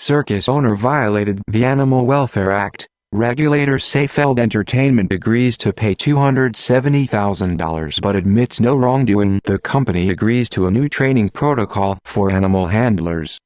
circus owner violated the Animal Welfare Act, regulator Seyfeld Entertainment agrees to pay $270,000 but admits no wrongdoing. The company agrees to a new training protocol for animal handlers.